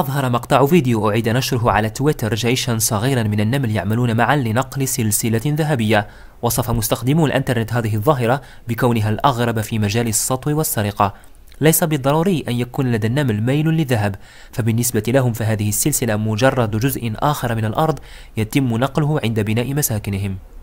أظهر مقطع فيديو أعيد نشره على تويتر جيشا صغيرا من النمل يعملون معا لنقل سلسلة ذهبية وصف مستخدمو الأنترنت هذه الظاهرة بكونها الأغرب في مجال السطو والسرقة ليس بالضروري أن يكون لدى النمل ميل للذهب فبالنسبة لهم فهذه السلسلة مجرد جزء آخر من الأرض يتم نقله عند بناء مساكنهم